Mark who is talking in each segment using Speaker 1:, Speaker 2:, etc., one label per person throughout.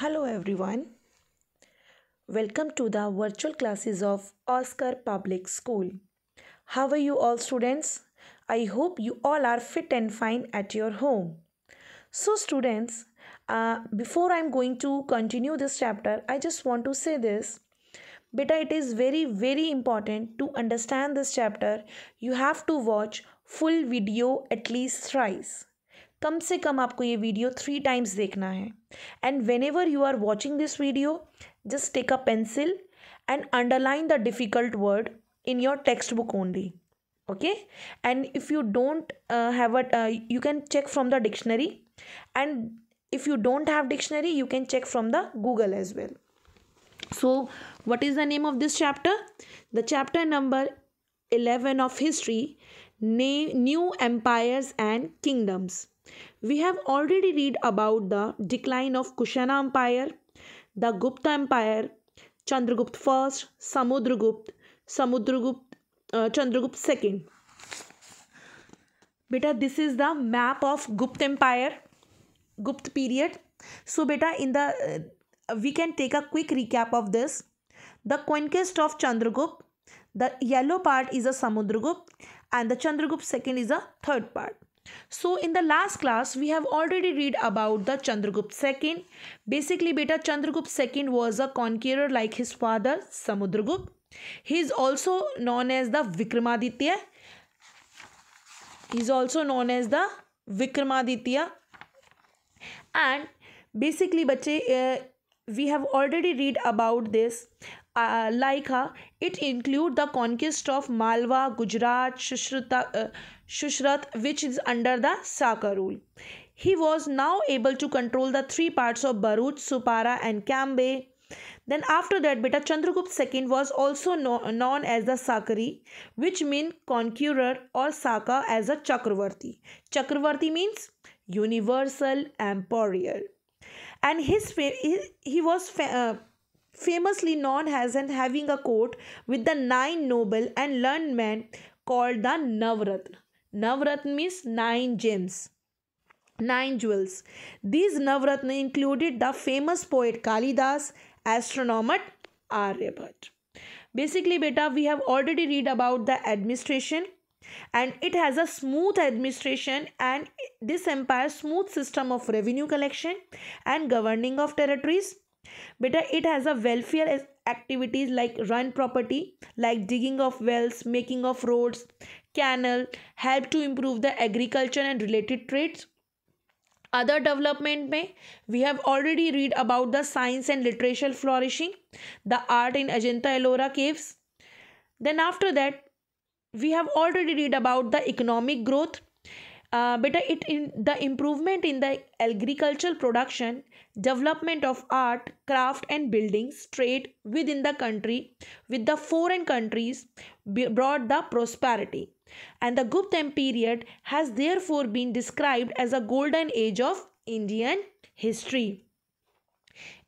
Speaker 1: Hello everyone. Welcome to the virtual classes of Oscar Public School. How are you all students? I hope you all are fit and fine at your home. So students, uh, before I'm going to continue this chapter, I just want to say this. Beta, it is very very important to understand this chapter. You have to watch full video at least thrice कम से कम आपको ये video three times देखना है and whenever you are watching this video just take a pencil and underline the difficult word in your textbook only okay and if you don't uh, have a uh, you can check from the dictionary and if you don't have dictionary you can check from the google as well so what is the name of this chapter the chapter number 11 of history new empires and kingdoms We have already read about the decline of Kushana Empire, the Gupta Empire, Chandragupta I, Samudragupta, Samudragupta, uh, Chandragupta II. this is the map of Gupta Empire, Gupta period. So, so in the the uh, we can take a quick recap of this. The conquest of chandragupta the yellow part is a samudragupta and the chandragupta second is a third part so in the last class, we have already read about the Chandragupta second. Basically, beta Chandragupta second was a conqueror like his father Samudragupta. He is also known as the Vikramaditya. He is also known as the Vikramaditya. And basically, bache, uh, we have already read about this uh, like uh, it include the conquest of Malwa, Gujarat, shushruta uh, Shushrath, which is under the Saka rule. He was now able to control the three parts of Bharuch, Supara and Kambay. Then after that, Beta Chandragupta II was also no, known as the Sakari, which means conqueror or Saka as a Chakravarti. Chakravarti means universal emperor. And his he was uh, famously known as and having a court with the nine noble and learned men called the Navratna. Navratna means nine gems, nine jewels. These Navratna included the famous poet Kalidas, astronomer Aryabhat. Basically, beta, we have already read about the administration and it has a smooth administration and this empire smooth system of revenue collection and governing of territories beta it has a welfare activities like run property like digging of wells making of roads canal help to improve the agriculture and related trades other development may we have already read about the science and literature flourishing the art in ajanta ellora caves then after that we have already read about the economic growth uh, better it in the improvement in the agricultural production development of art craft and buildings trade within the country with the foreign countries brought the prosperity and the Gupta period has therefore been described as a golden age of Indian history.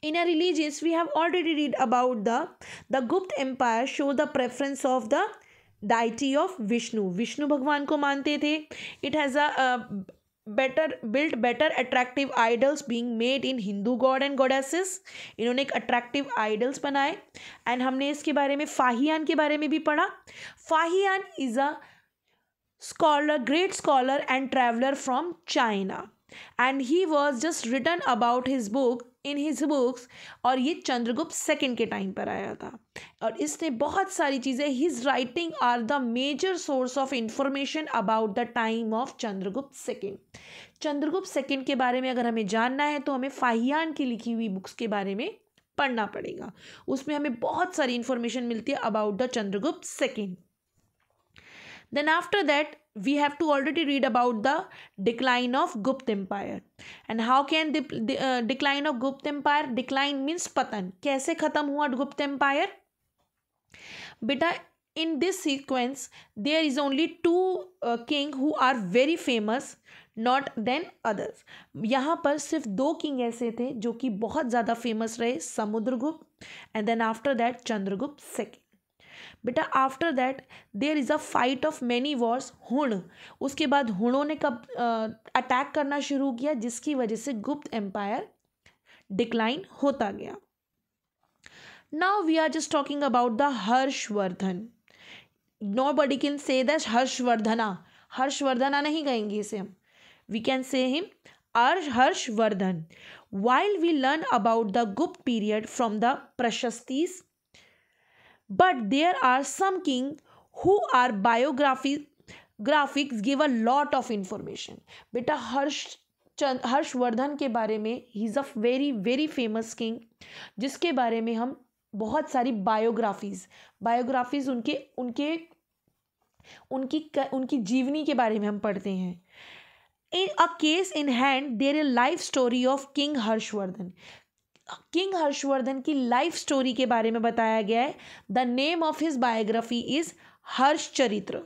Speaker 1: In our religions, we have already read about the the Gupta Empire show the preference of the deity of Vishnu. Vishnu bhagwan ko mante the It has a, a better build better attractive idols being made in Hindu god and goddesses इन्होंने एक attractive idols बनाए and हमने इसके बारे में फाहियान के बारे में भी पढ़ा Fahien is a scholar great scholar and traveler from china and he was just written about his book in his books और ये चंद्रगुप्त सेकेंड के टाइम पर आया था और इसने बहुत सारी चीज़ें his writing are the major source of information about the time of Chandragupta second Chandragupta second के बारे में अगर हमें जानना है तो हमें फाहियान की लिखी हुई बुक्स के बारे में पढ़ना पड़ेगा उसमें हमें बहुत सारी इंफॉर्मेशन मिलती है about the Chandragupta second then after that we have to already read about the decline of gupta empire and how can the, the uh, decline of gupta empire decline means patan kaise khatam hua gupta empire beta in this sequence there is only two uh, king who are very famous not then others यहाँ पर सिर्फ दो king ऐसे थे जो कि बहुत ज़्यादा फेमस रहे Samudragupta and then after that Chandragupta second बेटा after that there is a fight of many wars हुण उसके बाद हुणों ने कब अटैक करना शुरू किया जिसकी वजह से गुप्त एम्पायर डिक्लाइन होता गया now we are just talking about the Harshvardhan nobody can say that Harshvardhana Harshvardhana नहीं कहेंगे इसे हम वी कैन से हिम अर्ष Harshvardhan while we learn about the Gupta period from the prashastis but there are some king who are biography graphics give a lot of information बेटा हर्ष चंद हर्षवर्धन के बारे में he is a very very famous king जिसके बारे में हम बहुत सारी बायोग्राफीज़ बायोग्राफीज़ उनके उनके उनकी उनकी जीवनी के बारे में हम पढ़ते हैं in a case in hand there a life story of king Harshvardhan king Harshvardhan की लाइफ स्टोरी के बारे में बताया गया है the name of his biography is Harshacharita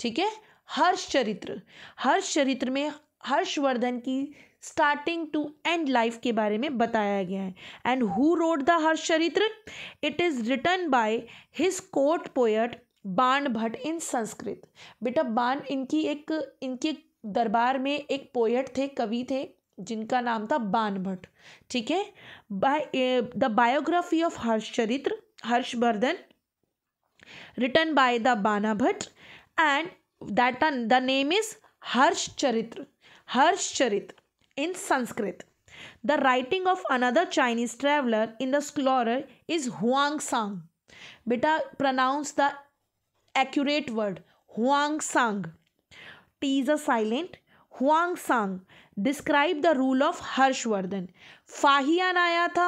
Speaker 1: ठीक है हर्ष चरित्र हर्ष चरित्र में हर्षवर्धन की स्टार्टिंग टू एंड लाइफ के बारे में बताया गया है and who wrote the Harshacharita it is written by his court poet Bana Bhatta इन संस्कृत बेटा बाण इनकी एक इनके दरबार में एक पोएट थे कवि थे जिनका नाम था बान भट्ट ठीक है द बायोग्राफी ऑफ हर्ष चरित्र Harshvardhan return by the Bana Bhatta and that the name is Harshacharita Harshacharita in Sanskrit the writing of another Chinese traveller in the scholar is Hiuen Tsang बेटा pronounce the accurate word Hiuen Tsang T is a silent Hiuen Tsang describe the rule of Harshvardhan Fahien आया था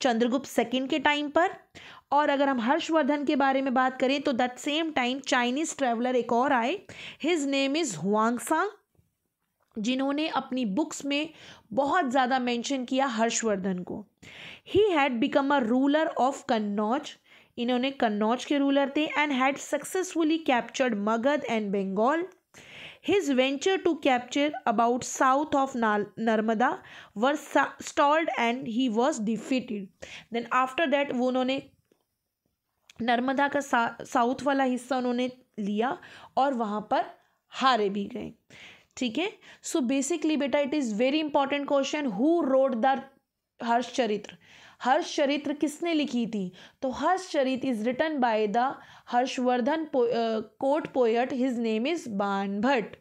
Speaker 1: Chandragupta second के time पर और अगर हम हर्षवर्धन के बारे में बात करें तो that same time Chinese traveller एक और आए हिज नेम इज़ सांग जिन्होंने अपनी बुक्स में बहुत ज़्यादा मेंशन किया हर्षवर्धन को he had become a ruler of Kannauj इन्होंने कन्नौज के रूलर थे and had successfully captured Magadh and Bengal His venture to capture about south of Narmada was stalled and he was defeated. Then after that वो उन्होंने नर्मदा का साउथ वाला हिस्सा उन्होंने लिया और वहाँ पर हारे भी गए ठीक है सो बेसिकली बेटा it is very important question who wrote the चरित्र हर्ष चरित्र किसने लिखी थी तो Harshacharita is written by the Harshvardhan court poet his name is Ban Bhatta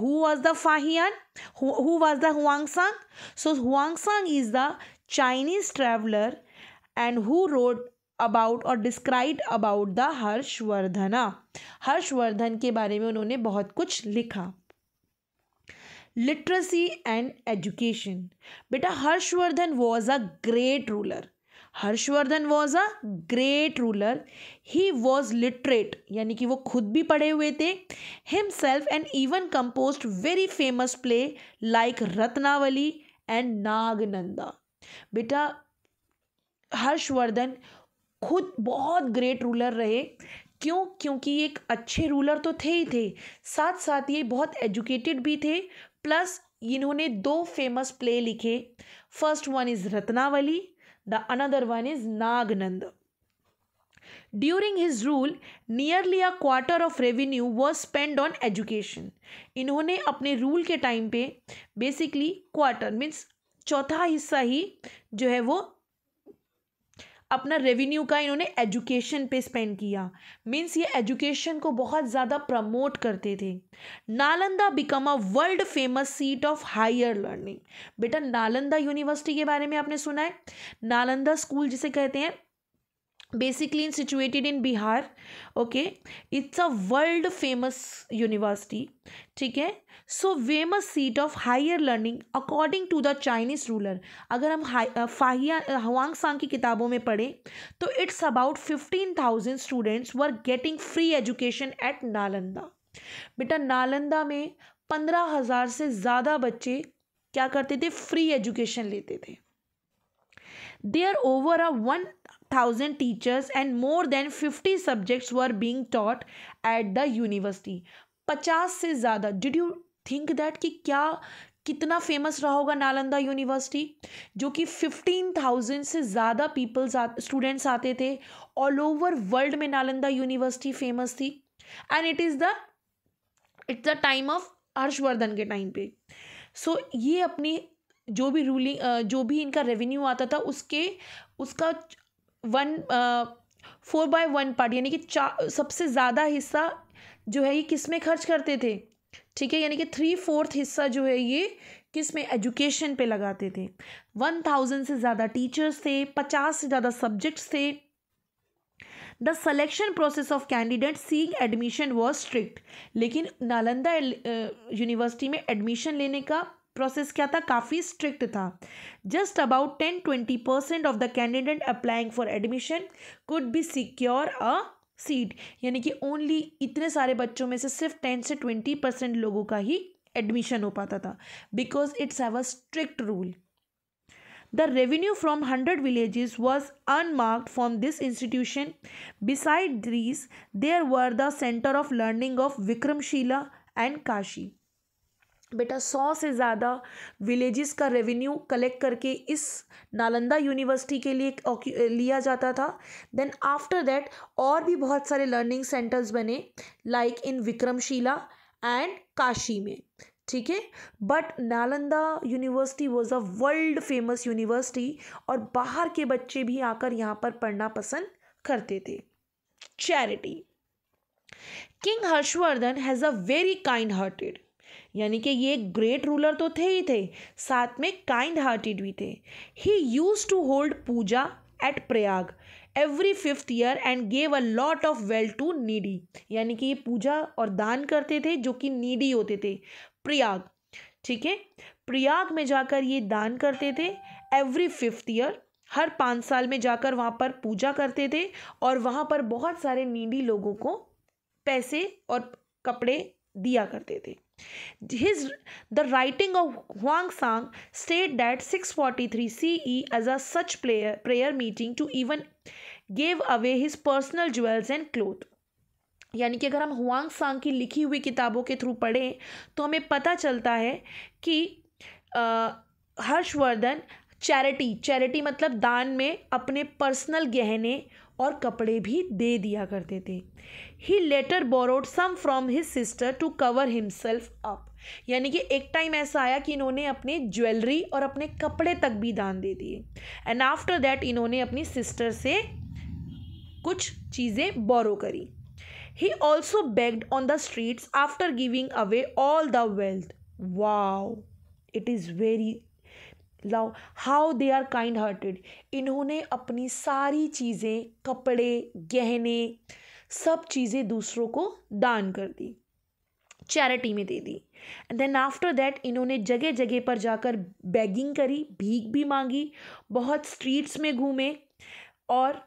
Speaker 1: who was the the uh, fahian who, who was the so so huangsang is the chinese traveler and who about और describe about the Harshvardhana Harshvardhan के बारे में उन्होंने बहुत कुछ लिखा literacy and education बेटा Harshvardhan was a great ruler Harshvardhan was a great ruler he was literate यानी कि वो खुद भी पढ़े हुए थे himself and even compose very famous play like Ratnavali and Nagananda बेटा हर्षवर्धन खुद बहुत ग्रेट रूलर रहे क्यों क्योंकि एक अच्छे रूलर तो थे ही थे साथ साथ ये बहुत एजुकेटेड भी थे प्लस इन्होंने दो फेमस प्ले लिखे first one is Ratnavali the another one is Nagananda during his rule nearly a quarter of revenue was spend on education इन्होंने अपने रूल के टाइम पे बेसिकली क्वार्टर मीन्स चौथा हिस्सा ही जो है वो अपना रेवेन्यू का इन्होंने एजुकेशन पे स्पेंड किया मीन्स ये एजुकेशन को बहुत ज़्यादा प्रमोट करते थे Nalanda become a world famous seat of higher learning बेटा नालंदा यूनिवर्सिटी के बारे में आपने सुना है नालंदा स्कूल जिसे कहते हैं in situated in Bihar okay it's a world famous university ठीक है so famous seat of higher learning according to the Chinese ruler अगर हम फाहिया हवांग सांग की किताबों में पढ़ें तो it's about fifteen thousand students were getting free education at Nalanda बेटा नालंदा में पंद्रह हज़ार से ज़्यादा बच्चे क्या करते थे फ्री एजुकेशन लेते थे there over a one thousand teachers and more than fifty subjects were being taught at the university पचास से ज़्यादा डिड यू थिंक दैट कि क्या कितना फेमस रहा होगा नालंदा यूनिवर्सिटी जो कि फिफ्टीन थाउजेंड से ज़्यादा पीपल्स स्टूडेंट्स आते थे ऑल ओवर वर्ल्ड में नालंदा यूनिवर्सिटी फेमस थी and it is the it's the time of Harshvardhan के टाइम पे सो so, ये अपनी जो भी रूलिंग जो भी इनका रेवेन्यू आता था उसके उसका one four by one part यानी कि सबसे ज़्यादा हिस्सा जो है ये किस में खर्च करते थे ठीक है यानी कि थ्री फोर्थ हिस्सा जो है ये किस में एजुकेशन पे लगाते थे वन थाउजेंड से ज़्यादा टीचर्स थे पचास से ज़्यादा सब्जेक्ट्स थे the selection process of candidate seeing admission was strict लेकिन नालंदा यूनिवर्सिटी में एडमिशन लेने का प्रोसेस क्या था काफ़ी स्ट्रिक्ट था just about ten twenty percent of the candidate applying for admission could be secure a seat यानी कि ओनली इतने सारे बच्चों में से सिर्फ टेन से ट्वेंटी परसेंट लोगों का ही एडमिशन हो पाता था because it's have a strict rule the revenue from hundred villages was unmarked from this institution beside these there were the centre of learning of Vikramshila and Kashi बेटा सौ से ज़्यादा विलेजेस का रेवेन्यू कलेक्ट करके इस नालंदा यूनिवर्सिटी के लिए लिया जाता था देन आफ्टर दैट और भी बहुत सारे लर्निंग सेंटर्स बने like in Vikramshila and Kashi में ठीक है but Nalanda university was a world famous university और बाहर के बच्चे भी आकर यहाँ पर पढ़ना पसंद करते थे charity king Harshvardhan has a very kind hearted यानी कि ये ग्रेट रूलर तो थे ही थे साथ में काइंड हार्टेड भी थे he use to hold puja at Prayag every fifth year and gave a lot of wealth to needy यानी कि ये पूजा और दान करते थे जो कि नीडी होते थे प्रयाग ठीक है प्रयाग में जाकर ये दान करते थे एवरी फिफ्थ ईयर हर पाँच साल में जाकर वहाँ पर पूजा करते थे और वहाँ पर बहुत सारे नीडी लोगों को पैसे और कपड़े दिया करते थे His the writing of Huang Sang state that six forty three C E as a such prayer, prayer meeting to even gave away his personal jewels and cloth. यानी कि अगर हम हुआंग सांग की लिखी हुई किताबों के थ्रू पढ़ें तो हमें पता चलता है कि हर्षवर्धन चैरिटी चैरिटी मतलब दान में अपने पर्सनल गहने और कपड़े भी दे दिया करते थे he later borrowed some from his sister to cover himself up यानी कि एक टाइम ऐसा आया कि इन्होंने अपने ज्वेलरी और अपने कपड़े तक भी दान दे दिए एंड आफ्टर दैट इन्होंने अपनी सिस्टर से कुछ चीज़ें बोरो करी he also begged on the streets after giving away all the wealth wow it is very love how they are kind hearted इन्होंने अपनी सारी चीज़ें कपड़े गहने सब चीज़ें दूसरों को दान कर दी चैरिटी में दे दी एंड देन आफ्टर दैट इन्होंने जगह जगह पर जाकर बैगिंग करी भीख भी मांगी बहुत स्ट्रीट्स में घूमे और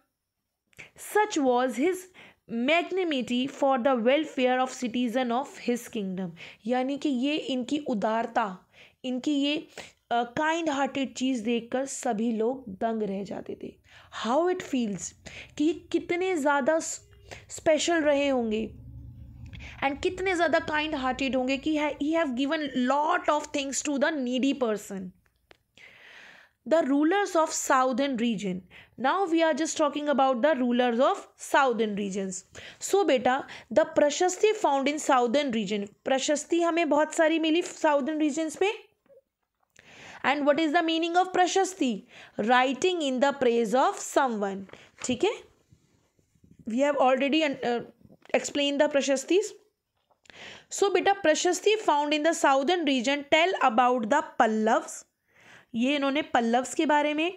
Speaker 1: such was his magnanimity for the welfare of citizen of his kingdom यानी कि ये इनकी उदारता इनकी ये काइंड हार्टेड चीज़ देखकर सभी लोग दंग रह जाते थे हाउ इट फील्स कि कितने ज़्यादा स्पेशल रहे होंगे एंड कितने ज़्यादा काइंड हार्टेड होंगे कि he have given lot of things to the needy person the rulers of southern region now we are just talking about the rulers of southern regions so बेटा the prashasti found in southern region प्रशस्ति हमें बहुत सारी मिली southern regions में and what is the meaning of prashasti writing in the praise of someone ठीक है we have already explain the prashastis so बेटा prashasti found in the southern region tell about the Pallavas ये इन्होंने पल्लव्स के बारे में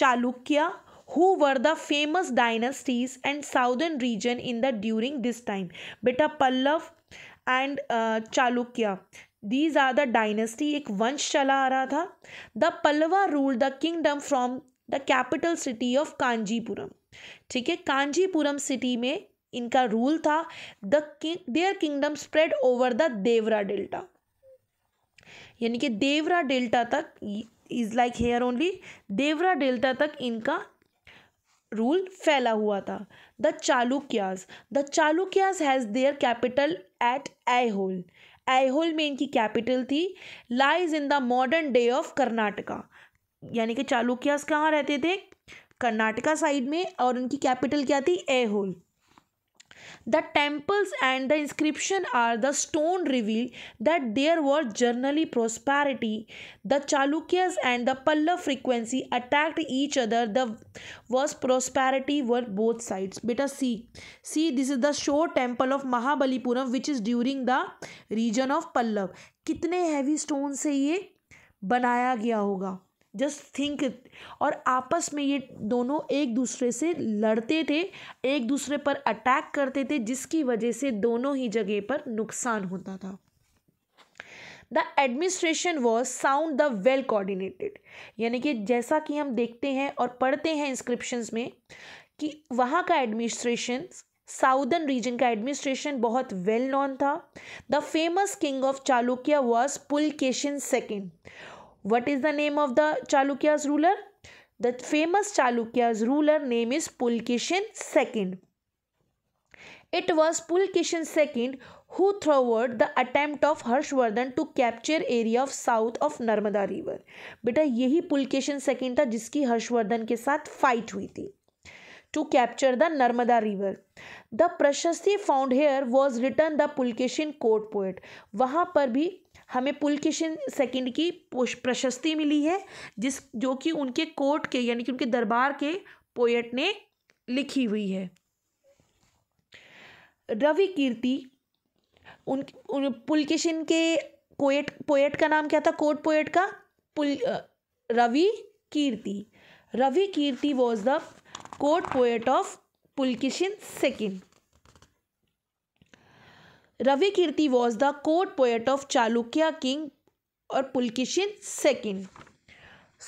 Speaker 1: Chalukya who were the famous dynasties and southern region in the during this time बेटा Pallava and Chalukya these are the dynasty एक वंश चला आ रहा था the Pallava rule the kingdom from the capital city of Kanchipuram ठीक है कांजीपुरम सिटी में इनका रूल था the there kingdom spread over the देवरा डेल्टा यानी कि देवरा डेल्टा तक इज लाइक हेयर ओनली देवरा डेल्टा तक इनका रूल फैला हुआ था the Chalukyas the Chalukyas has their capital at Aihole Aihole में इनकी कैपिटल थी lies in the modern day of Karnataka यानी कि चालुक्यास कहाँ रहते थे कर्नाटका साइड में और उनकी कैपिटल क्या थी Aihole the temples and the inscription are the stone reveal that there were generally prosperity the Chalukyas and the Pallava frequency attacked each other the was prosperity were both sides बेटा see see this is the shore temple of Mahabalipuram which is during the region of Pallava कितने heavy stone से ये बनाया गया होगा just think और आपस में ये दोनों एक दूसरे से लड़ते थे एक दूसरे पर अटैक करते थे जिसकी वजह से दोनों ही जगह पर नुकसान होता था the administration was sound the well coordinated यानी कि जैसा कि हम देखते हैं और पढ़ते हैं इंस्क्रिप्शंस में कि वहाँ का एडमिनिस्ट्रेशन साउदर्न रीजन का एडमिनिस्ट्रेशन बहुत वेल नॉन था the famous king of Chalukya was Pulakeshin second what is the name of the Chalukyas ruler the famous Chalukyas ruler name is Pulakeshin second it was Pulakeshin second who thwarted the attempt of Harshvardhan to capture area of south of Narmada river बेटा यही Pulakeshin second था जिसकी हर्षवर्धन के साथ fight हुई थी to capture the Narmada river the prashasti found here was written the Pulakeshin court poet वहाँ पर भी हमें पुलकिशन सेकंड की प्रशस्ति मिली है जिस जो कि उनके कोर्ट के यानी कि उनके दरबार के पोएट ने लिखी हुई है रवि कीर्ति उन, उन पुलकिशन के पोएट पोएट का नाम क्या था कोर्ट पोएट का पुल Ravikirti Ravikirti was the court poet of Pulakeshin second Ravikirti was the court poet of Chalukya king और पुलकिशिन सेकेंड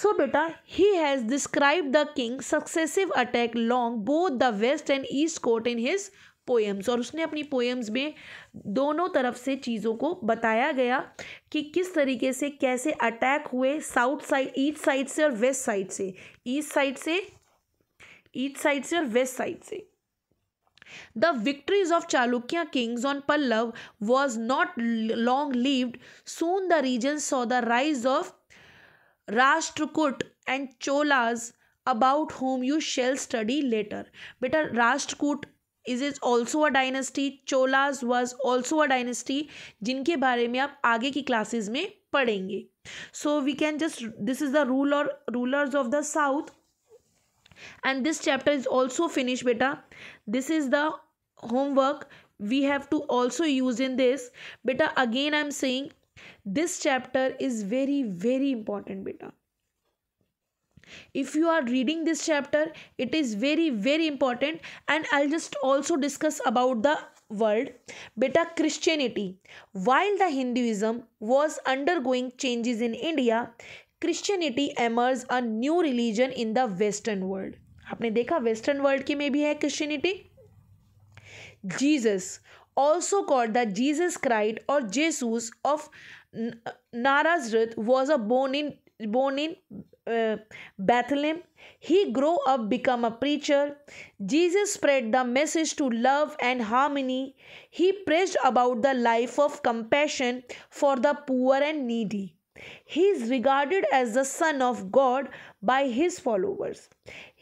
Speaker 1: सो बेटा he has describe the king successive attack long both the west and east coast in his poems और उसने अपनी poems में दोनों तरफ से चीज़ों को बताया गया कि किस तरीके से कैसे अटैक हुए साउथ साइड ईस्ट साइड से और वेस्ट साइड से ईस्ट साइड से ईस्ट साइड से और वेस्ट साइड से The victories of Chalukya kings on Pallav was not long lived. Soon the region saw the rise of Rashtrakut and Cholas about whom you shall study later. But Rashtrakut is also a dynasty? Cholas was also a dynasty. Jinke bare mein aap aage ki classes mein padhenge. So we can just, this is the ruler, rulers of the south. And this chapter is also finished beta this is the homework we have to also use in this beta again i'm saying this chapter is very very important beta if you are reading this chapter it is very very important and i'll just also discuss about the word beta christianity while the hinduism was undergoing changes in india christianity emerged a new religion in the western world आपने देखा western world की में भी है Christianity Jesus also called the Jesus Christ और Jesus of Nazareth was a born in born in Bethlehem he grow up become a preacher Jesus spread the message to love and harmony he preached about the life of compassion for the poor and needy he is regarded as the son of God by his followers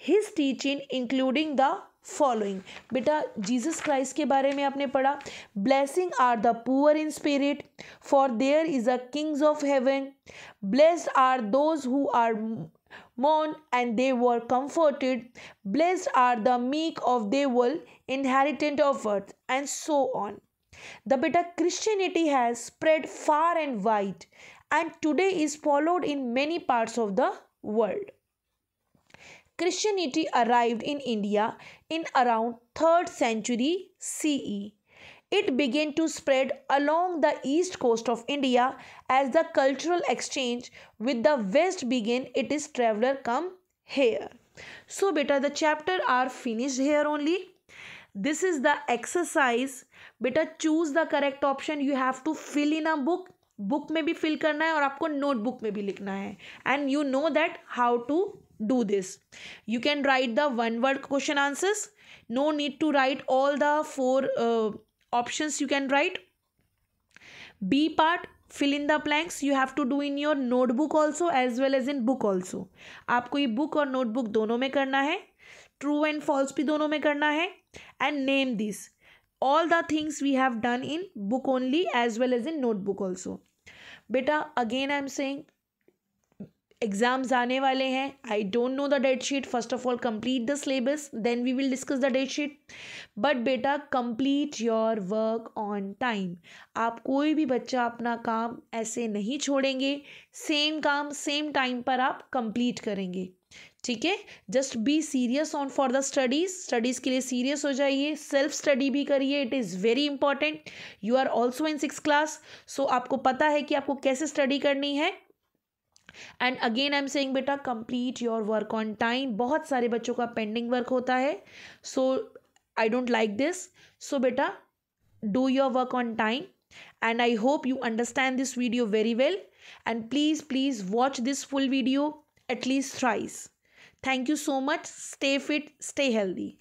Speaker 1: his teaching including the following बेटा Jesus Christ के बारे में आपने पढ़ा blessing are the poor in spirit for their is a kings of heaven blessed are those who are and they were comforted blessed are the meek of the world, inheritant of earth and so on the beta christianity has spread far and wide and today is followed in many parts of the world Christianity arrived in India in around 3rd century CE. It began to spread along the east coast of India as the cultural exchange with the west began It is traveler come here. So beta the chapter are finished here only. This is the exercise. Beta choose the correct option. You have to fill in a book. Book may be fill करना है और आपको notebook में भी लिखना है And you know that how to. do this you can write the one word question answers no need to write all the four uh, options you can write b part fill in the blanks you have to do in your notebook also as well as in book also आपको ये book और notebook दोनों में करना है true and false भी दोनों में करना है and name this all the things we have done in book only as well as in notebook also बेटा again I am saying exams आने वाले हैं I don't know the date sheet first of all complete the syllabus then we will discuss the date sheet but बेटा complete your work on time आप कोई भी बच्चा अपना काम ऐसे नहीं छोड़ेंगे सेम काम सेम टाइम पर आप कंप्लीट करेंगे ठीक है just be serious on for the studies studies के लिए सीरियस हो जाइए सेल्फ स्टडी भी करिए it is very important you are also in six class so आपको पता है कि आपको कैसे स्टडी करनी है and again I am saying बेटा complete your work on time बहुत सारे बच्चों का पेंडिंग वर्क होता है so I don't like this so बेटा do your work on time and I hope you understand this video very well and please please watch this full video at least thrice thank you so much stay fit stay healthy